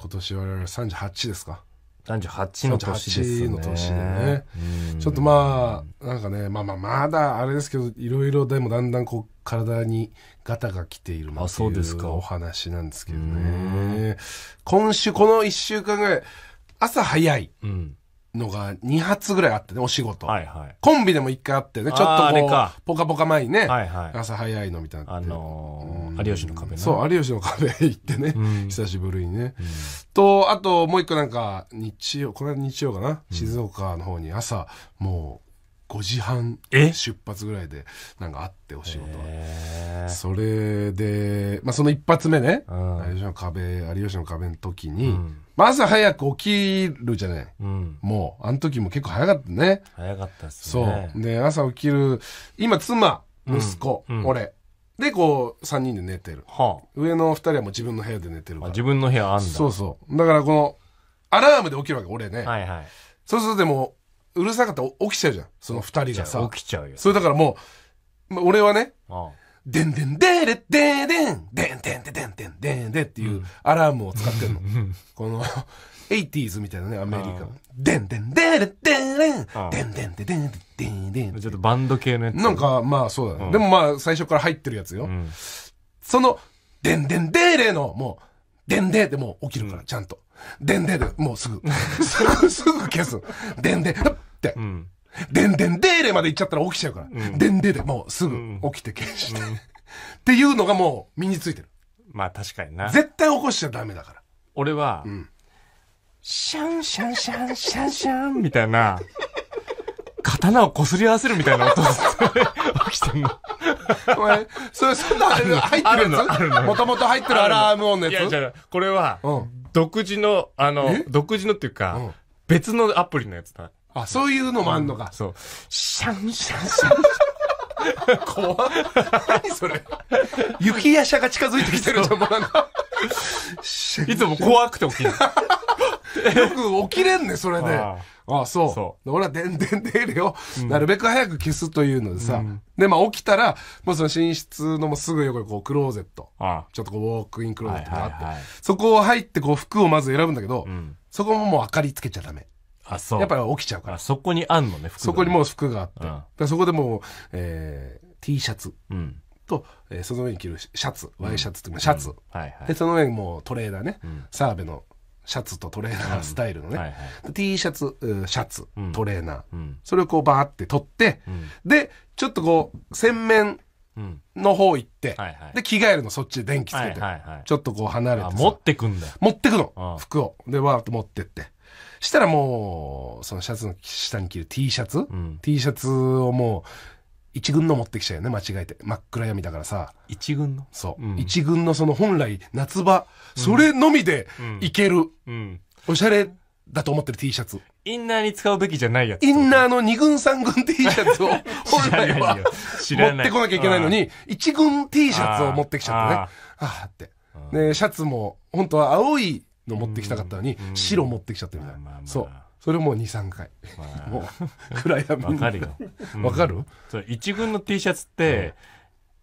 今年我々38ですか38の年ですね。の年でね。ちょっとまあ、なんかね、まあまあ、まだあれですけど、いろいろでもだんだんこう、体にガタが来ているなっていうお話なんですけどね。今週、この一週間ぐらい、朝早い。うんのが2発ぐらいあってね、お仕事。はいはい、コンビでも1回あってね、ちょっとこう、ポカポカ前にね、はいはい、朝早いのみたいな。あのー、有吉の壁、の。そう、有吉の壁行ってね、久しぶりにね。と、あともう一個なんか、日曜、これは日曜かな、静岡の方に朝、もう、5時半出発ぐらいでなんかあってお仕事はそれで、まあ、その一発目ね、うん、有吉の壁有吉の壁の時に、うん、ま朝早く起きるじゃない、うん、もうあの時も結構早かったね早かったっすねそうで朝起きる今妻息子、俺でこう3人で寝てる、はあ、上の2人はもう自分の部屋で寝てるから自分の部屋あんだそうそうだからこのアラームで起きるわけ俺ね、はいはい、そうするとでもうるさかったら起きちゃうじゃん。その二人がさ。起きちゃうよ。それだからもう、ま俺はね、でんでんでれでんでんでんでんでんでんでんでんでっていうアラームを使ってるの。この、エイティーズみたいなね、アメリカの。でんでんでれでんでんでんでんでんでんでんでんちょっとバンド系のやつ。なんか、まあそうだね。でもまあ最初から入ってるやつよ。その、でんでんでれの、もう、でんででもう起きるから、ちゃんと。でんでで、もう すぐ。すぐ消す。でんで、って、うんでんでんでーれまで行っちゃったら起きちゃうから、でん、でんででもうすぐ起きてんして、っていうのがもう身についてるまあ確かにな絶対起こしちゃダメだから俺は、シャンシャンシャンシャンシャンみたいな刀をこすり合わせるみたいな音起きてんのお前それそんな入ってるのもともと入ってるアラーム音のやついやこれは、独自のあの独自のっていうか、別のアプリのやつだあ、そういうのもあんのか。そう。シャンシャンシャン。怖っ。何それ。雪やしゃが近づいてきてるじゃん、もうなんか。いつも怖くて起きる。よく起きれんね、それで。ああそう俺はでんでん出るれをなるべく早く消すというのでさ、でまあ起きたらもうその寝室のもすぐ横にこうクローゼットちょっとこうウォークインクローゼットがあって、そこを入ってこう服をまず選ぶんだけど、うん、そこももう明かりつけちゃダメあ、そう。やっぱり起きちゃうから。そこにあんのね、服が、ね、そこにもう服があって。うん、でそこでもう、えー、T シャツ。うんと、えー、その上に着るシャツ、ワイシャツというかシャツ、うんはいはい、でその上にもうトレーダーね、澤、う、部、ん、のシャツとトレーナースタイルのね、うんはいはい、T シャツシャツ、トレーナー、うん、それをこうバーって取って、でちょっとこう洗面うん、の方行って、はいはい、で着替えるのそっちで電気つけて、はいはいはい、ちょっとこう離れて持ってくんだ持ってくの服をでわーっと持ってってしたらもう、そのシャツの下に着る T シャツ、うん、?T シャツをもう、一軍の持ってきちゃうよね、間違えて。真っ暗闇だからさ。一軍のそう、うん、一軍のその本来、夏場、それのみでいける。うん、おしゃれだと思ってる T シャツ。インナーに使うべきじゃないやつ。インナーの二軍三軍 T シャツを、本来は持ってこなきゃいけないのに、一軍 T シャツを持ってきちゃったね。ああって。で、シャツも、本当は青いの持ってきたかったのに、白持ってきちゃってみたいな、まあまあまあ、そうそれもう23回、まあ、もう暗闇わかるよ わかる、うん、そ一軍の T シャツって、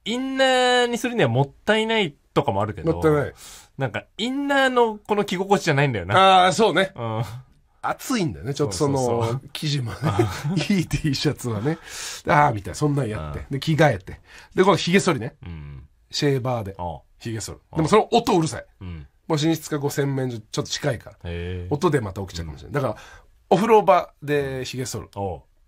うん、インナーにするにはもったいないとかもあるけどもったいないなんかインナーのこの着心地じゃないんだよなああそうね、うん、暑いんだよねちょっとその生地もね いい T シャツはねああみたいなそんなんやってで着替えてでこのひげ剃りね、うん、シェーバーでひげ剃るでもその音うるさい、うんもう寝室が5000面ちょっと近いから音でまた起きちゃうかもしれない、だからお風呂場でひげ剃る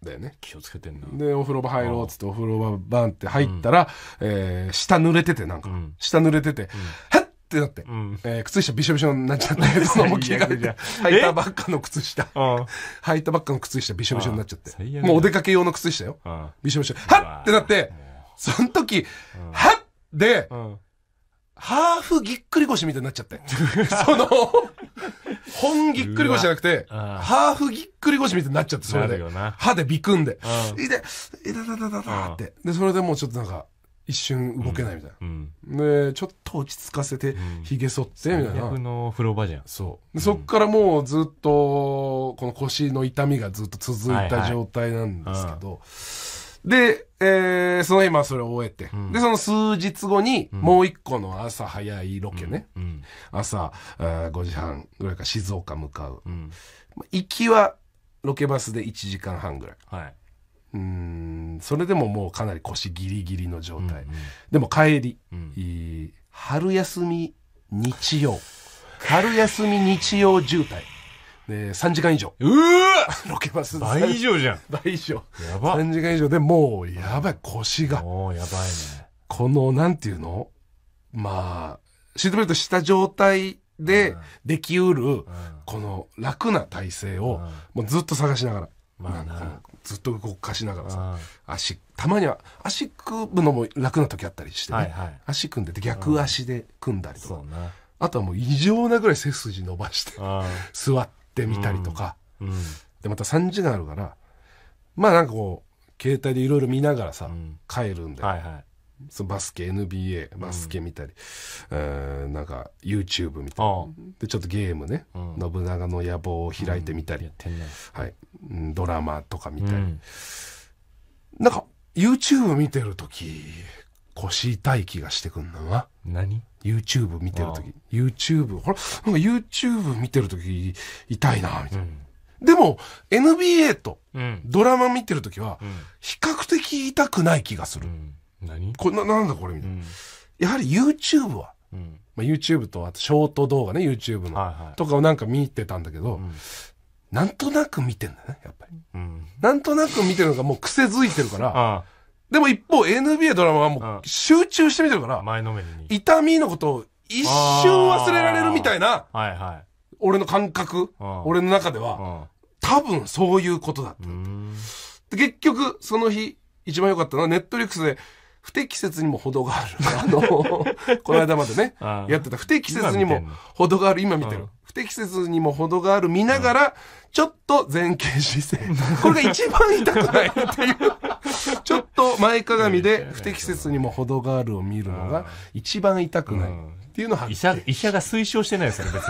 だよね気をつけてんなでお風呂場入ろうっつってお風呂場バンって入ったら、うん、えー、下濡れててなんか、うん、下濡れてて、うん、はっってなって、うん、えー、靴下びしょびしょになっちゃって、そのも着替えて、履いたばっかの靴下、履いたばっかの靴下びしょびしょになっちゃって、もうお出かけ用の靴下よ。びしょびしょ。はっってなって、その時、はっで、うんハーフぎっくり腰みたいになっちゃって。その、本ぎっくり腰じゃなくて、ハーフぎっくり腰みたいになっちゃって、それで。歯でびくんで。いで、いだだだだだって。で、それでもうちょっとなんか、一瞬動けないみたいな、うんうん、でちょっと落ち着かせて髭剃ってみたいな、うの風呂場じゃんそう、そっからもうずっとこの腰の痛みがずっと続いた状態なんですけど、はいはいで、えー、その日まあそれを終えて、うん、で、その数日後に、もう一個の朝早いロケね。うん、朝あ5時半ぐらいから静岡向かう。行きはロケバスで1時間半ぐらい。はい、うんそれでももうかなり腰ギリギリの状態、うんうん、でも帰り、うん、春休み日曜春休み日曜渋滞えー、3時間以上。うー ロケバス倍以上じゃん。倍以上。やば。3時間以上でもう、やばい、腰が。もう、やばいね。この、なんていうのまあ、シートベルトした状態で、できうる、この楽な体勢を、もうずっと探しながら。まあずっと動かしながらさ、足、たまには足組むのも楽な時あったりしてね、足組んでて逆足で組んだりとか、あとはもう異常なぐらい背筋伸ばして、座って、ってみたりとか、うんうん、でまた3時間あるからまあなんかこう携帯でいろいろ見ながらさ、帰るんで、はいはい、そのバスケ NBA バスケ見たり、うん、なんか YouTube 見たりでちょっとゲームね、信長の野望を開いてみたり、はい、ドラマとか見たり、うん、なんか YouTube 見てる時腰痛い気がしてくんな何 ?YouTube 見てるとき。YouTube、ほら、なんか YouTube 見てるとき痛いな、みたいな。うん、でも、NBA とドラマ見てるときは、比較的痛くない気がする。うん、何こななんだこれみたいな。やはり YouTube は、まあ、YouTube とあとショート動画ね YouTube の、はいはい、とかをなんか見てたんだけど、うん、なんとなく見てんだねやっぱり、うん、なんとなく見てるのがもう癖づいてるからでも一方 NBA ドラマはもう集中して見てるから、前のめりに。痛みのことを一瞬忘れられるみたいな、はいはい、俺の感覚、俺の中では、多分そういうことだった。で結局、その日、一番良かったのは、ネットリックスで、不適切にも程がある。あの、この間までね、やってた。不適切にも程がある。今見てる。不適切にも程がある。見ながら、ちょっと前傾姿勢。これが一番痛くないっていう。ちょっと前かがみで不適切にも程があるを見るのが一番痛くないっていうのは医者医者が推奨してないですよ別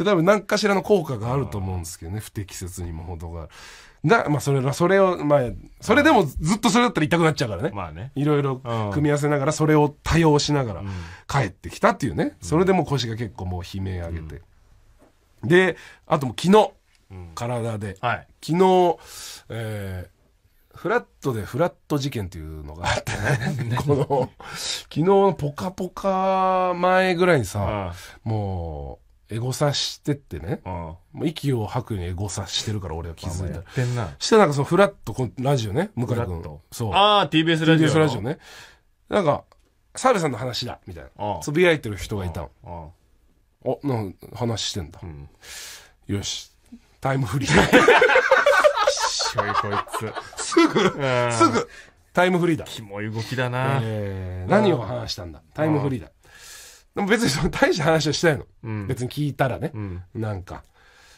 に 多分何かしらの効果があると思うんですけどね不適切にも程があるが、まあそれそれをまあそれでもずっとそれだったら痛くなっちゃうからね,、まあね、いろいろ組み合わせながらそれを多用しながら帰ってきたっていうね、それでも腰が結構もう悲鳴上げて、うん、であともう昨日、うん、体で、はい、昨日、えー、フラットでフラット事件っていうのがあって ねこの昨日の「ポカポカ前ぐらいにさもうエゴサしてってねもう息を吐くようにエゴサしてるから俺は気づいたしてなんかそのフラットこラジオね向井君そうああ TBS ラジオ TBS ラジオねなんかサルさんの話だみたいなつぶやいてる人がいたのおなん話してんだ、うん、よしタイムフリー いこいつ。すぐ、すぐ、タイムフリーだ。キモい動きだな、何を話したんだタイムフリーだ。でも別にその大した話はしたいの、うん。別に聞いたらね、うん、なんか。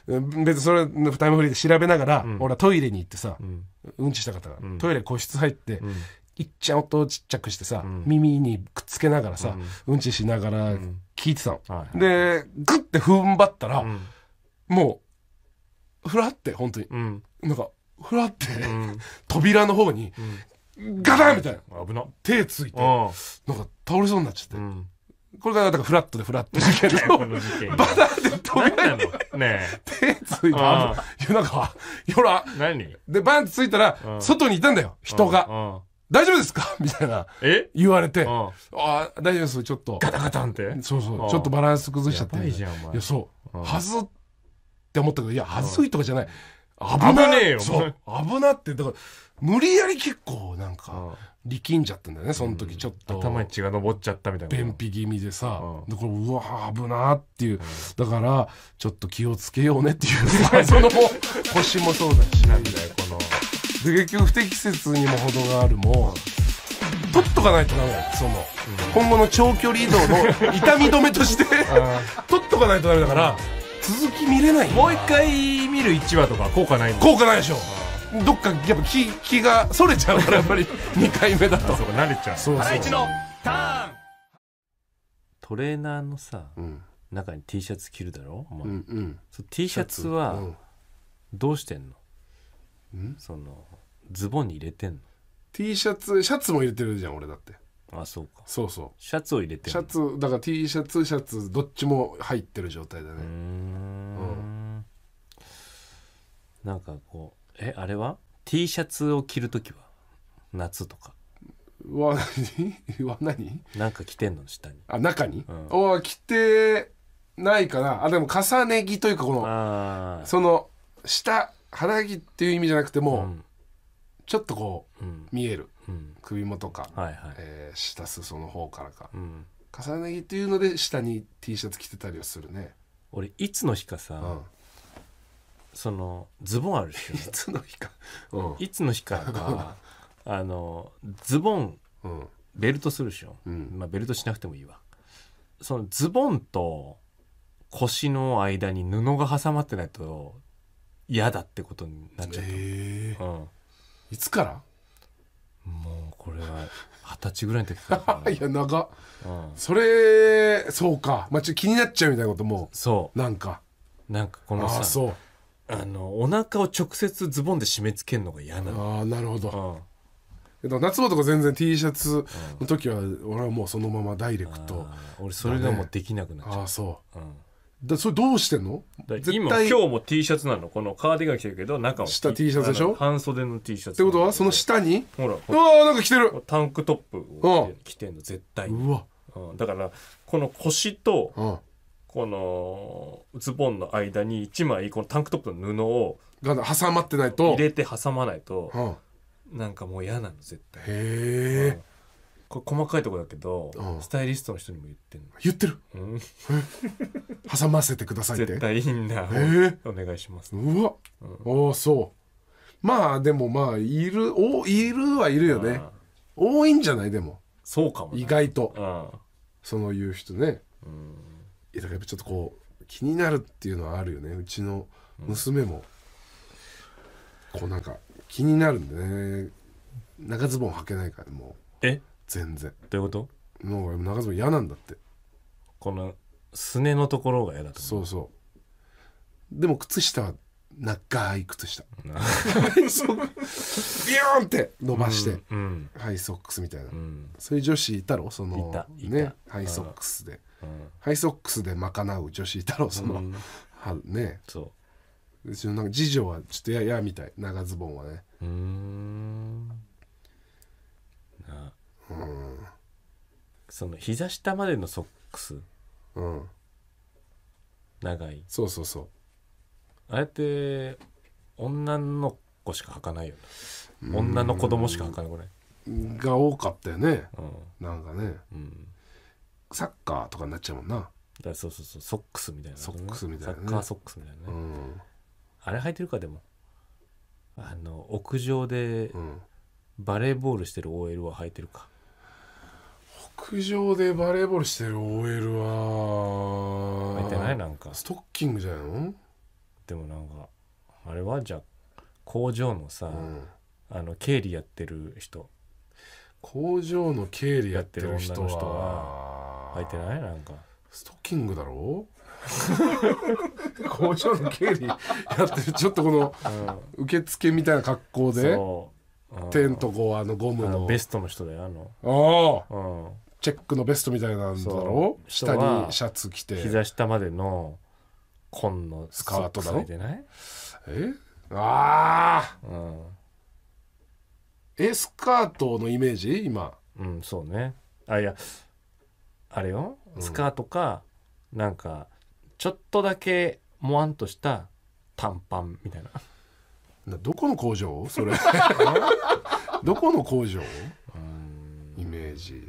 別にそれタイムフリーで調べながら、俺はトイレに行ってさ、うん、うんちしたかったから、トイレ個室入って、いっちゃん音をちっちゃくしてさ、耳にくっつけながらさ、うん、ちしながら聞いてたの。はいで、グッて踏ん張ったら、もう、ふらって、本当に。なんか、ふらって、うん、扉の方に、ガタンみたいな。危な。手ついて、なんか倒れそうになっちゃって。これがだからフラットでフラット事件のバターで飛び出るね手ついた。なんか、ほら。何で、バンってついたら、外にいたんだよ、人が。大丈夫ですか みたいな。え言われて。ああ、大丈夫です、ちょっと。ガタガタンって。そうそう。ちょっとバランス崩しちゃって。いや、そう。はずって思ったけど、いや、はずいとかじゃない。危なねえよそう危なってだから無理やり結構なんか力んじゃったんだよねその時ちょっと、頭に血が上っちゃったみたいな便秘気味でさ、でこれうわ危なっていう、だからちょっと気をつけようねっていう その 腰もそうだしなんだよこので結局不適切にも程があるも、取っとかないとダメだその、今後の長距離移動の 痛み止めとして取っとかないとダメだから続き見れないもう一回見る1話とか効果ない効果ないでしょどっかやっぱ気気がそれちゃうからやっぱり2回目だとそうか慣れちゃうそうそうのターントレーナーのさ、うん中に T シャツ着るだろお前、うんうん、そ T シャツはどうしてんの、んそのズボンに入れてんの T シャツシャツも入れてるじゃん俺だってあそうかそうそうシャツを入れてるシャツだから T シャツシャツどっちも入ってる状態だうーねんなんかこうえあれは T シャツを着る時は夏とかは何は何なんか着てんの下にあ中に、うお着てないかなあでも重ね着というかこのその下肌着っていう意味じゃなくても、うん、ちょっとこう、うん、見える、うん、首元か、はいはいえー、下裾の方からか、重ね着っていうので下に T シャツ着てたりはするね俺いつの日かさ、そのズボンあるでしょ いつの日か、うん、いつの日かか あのズボン、うん、ベルトするでしょ、うん、まあ、ベルトしなくてもいいわそのズボンと腰の間に布が挟まってないと嫌だってことになっちゃった、えー、うん、いつからもうこれは二十歳ぐらいの時から いや長っ、うん、それそうか、まあ、ちょっと気になっちゃうみたいなこともそうなんかなんかこのさあのお腹を直接ズボンで締め付けるのが嫌なああなるほど、うん夏場とか全然 T シャツの時は俺はもうそのままダイレクト、俺それがもうできなくなっちゃう、ああそうんだそれどうしてんの今今日も T シャツなのこのカーディガン着てるけど中は下 T シャツでしょ半袖の T シャツってことはその下にほらうなんか着てるタンクトップを着て着てんの絶対にうわうんだからこの腰とうんこのズボンの間に1枚このタンクトップの布をが挟まってないと入れて挟まないと、なんかもう嫌なの絶対へえ、これ細かいとこだけど、スタイリストの人にも言ってる言ってる、うん、挟ませてくださいって絶対いいんだへお願いしますうわ、うん、あそうまあでもまあいるおいるはいるよね多いんじゃないでもそうかも、意外と、そういう人ね、うんやだからっぱちょっとこう気になるっていうのはあるよねうちの娘も、こうなんか気になるんでね長ズボン履けないからもうえ全然どういうこともう長ズボン嫌なんだってこのすねのところが嫌だと思そうそうでも靴下は長い靴下ビューンって伸ばして、うん、ハイソックスみたいな、うんそういう女子いたろそのいたいたねハイソックスでハイソックスで賄う女子太郎ろその、はねそううちのなんか次女はちょっとややみたい長ズボンはねうんなうんその膝下までのソックスうん長いそうそうそうあれって女の子しか履かないよ女の子供しか履かないこれが多かったよね、うん、なんかね、うん、サッカーとかになっちゃうもんなだそうそうそうソックスみたいな、ね、ソックスみたいな、ね、サッカーソックスみたいなね、うん、あれ履いてるかでもあの屋上でバレーボールしてる OL は履いてるか、屋上でバレーボールしてる OL は履いてないなんかストッキングじゃないのでもなんかあれはじゃあ工場のさ、うん、あの経理やってる人工場の経理やってる人は履いてないなんかストッキングだろ 工場の経理やってるちょっとこの受付みたいな格好で、テントこうあのゴムのベストの人だよあのああ、うん、チェックのベストみたいなんだろう下にシャツ着て膝下までの紺のスカートだろえああ、うん、えスカートのイメージ今うんそうねあいやあれよ、スカートか、なんかちょっとだけもわんとした短パンみたいななどこの工場それ どこの工場イメージ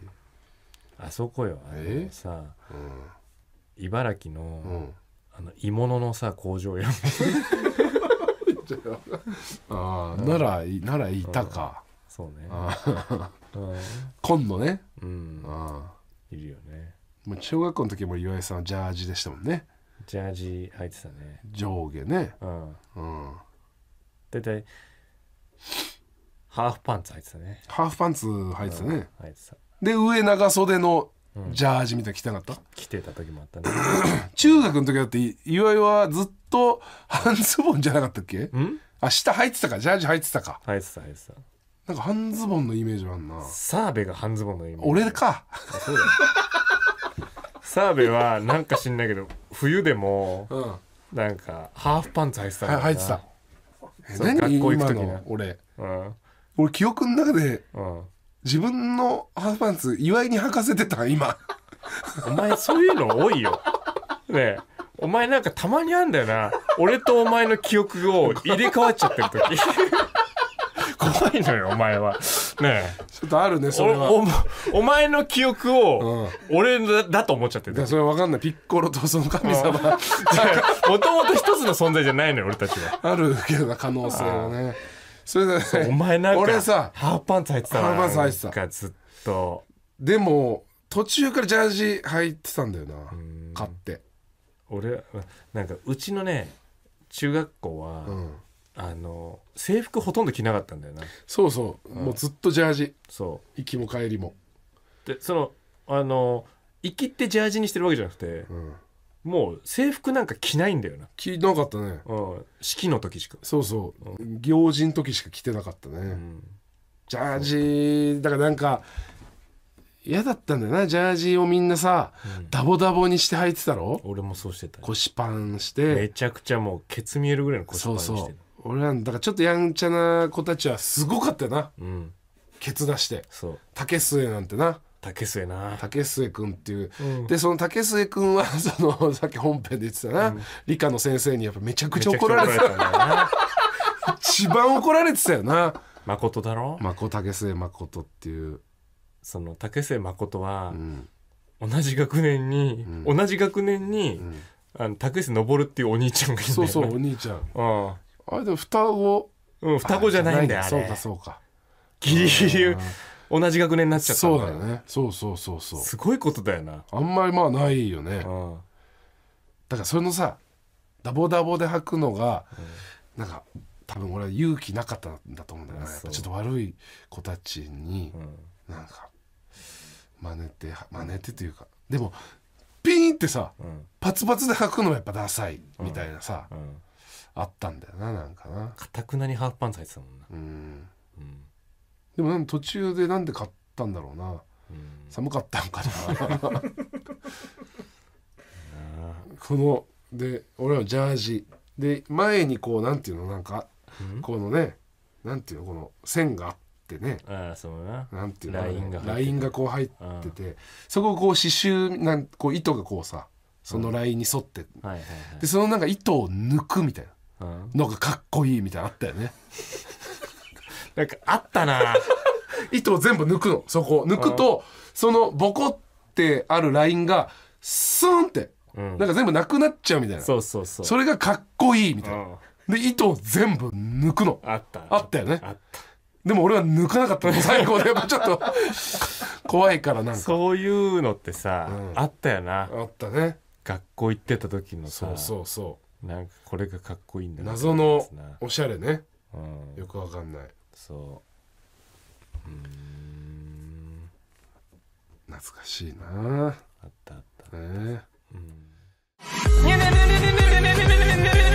あそこよあれさう茨城の,、うんあの鋳物のさ工場よ ああならならいたかそうねああ今度ねうん、あいるよねまあ、小学校の時も岩井さんはジャージでしたもんねジャージ入ってたね上下ねうんうん大体ハーフパンツ入ってたねハーフパンツ入ってたね、うん、てたで上長袖のジャージみたいな着たかった、うん、着てた時もあったね 中学の時だって岩井はずっと半ズボンじゃなかったっけあ下入ってたかジャージ入ってたか入ってた入ってたなんか半ズボンのイメージはあんな澤部が半ズボンのイメージ俺かそうだ澤部はなんか知んないけど冬でもなんかハーフパンツはいてたんはいいてた何学校行く時なの俺うん俺記憶の中でうん自分のハーフパンツ岩井に履かせてた今お前そういうの多いよ。ねえ。お前なんかたまにあんだよな。俺とお前の記憶を入れ替わっちゃってる時。怖いのよお前はねちょっとあるねそれはお前の記憶を俺だと思っちゃってるそれ分かんないピッコロとその神様もともと一つの存在じゃないのよ俺たちはあるけどな可能性はねそれで、ね、お前なんか俺さハーパンツ入ってたハーパンツ入ってたずっとでも途中からジャージ履いてたんだよな買って俺なんかうちのね中学校は、うんあの制服ほとんど着なかったんだよなそうそう、うん、もうずっとジャージそう行きも帰りもでそのあの行きってジャージにしてるわけじゃなくて、うん、もう制服なんか着ないんだよな着なかったね、うん、式の時しかそうそう、うん、行事の時しか着てなかったね、ジャージだからなんか嫌だったんだよなジャージをみんなさ、うん、ダボダボにして履いてたろ俺もそうしてた腰パンしてめちゃくちゃもうケツ見えるぐらいの腰パンしてそうそう俺らだからちょっとやんちゃな子たちはすごかったな、うん、ケツ出してそう竹末なんてな竹末な竹末君っていう、うん、でその竹末君はその さっき本編で言ってたな、うん、理科の先生にやっぱめちゃくちゃ怒られてたんだよな一番怒られてたよな誠だろ誠竹末誠っていうその竹末誠は、同じ学年に、同じ学年に、あの竹末昇っていうお兄ちゃんがいるそうそうお兄ちゃんうんあれでも双子うん双子じゃないんだよあそうかそうかギリギリ同じ学年になっちゃったそうだよねそうそうそうそうすごいことだよなあんまりまあないよねだからそれのさダボダボで履くのが、なんか多分俺は勇気なかったんだと思うんだよねちょっと悪い子たちに、なんか真似て真似てというかでもピーンってさ、うんパツパツで履くのはやっぱダサいみたいなさ、うんあったんだよななんかなかたくなにハーフパンツ入ってたもんな、うんうん、でも途中でなんで買ったんだろうなうん寒かったんかな こので俺はジャージで前にこうなんていうのなんかこのねなんていうのこの線があってねああそうななんていうのラインがラインがこう入ってて、そこをこう刺繍なんこう糸がこうさそのラインに沿って、はいはいはいでそのなんか糸を抜くみたいなのがかっこいいみたいなあったよね なんかあったな 糸を全部抜くのそこ抜くとそのボコってあるラインがスーンって、うん、なんか全部なくなっちゃうみたいなそうそうそうそれがかっこいいみたいな、で糸を全部抜くのあったあったよねあったでも俺は抜かなかった 最後でやっぱちょっと怖いからなんかそういうのってさ、うん、あったよなあったね学校行ってた時のさそうそうそうなんかこれがかっこいいんだな謎のおしゃれね、うん、よくわかんないそううん懐かしいなあったあったねえ、うん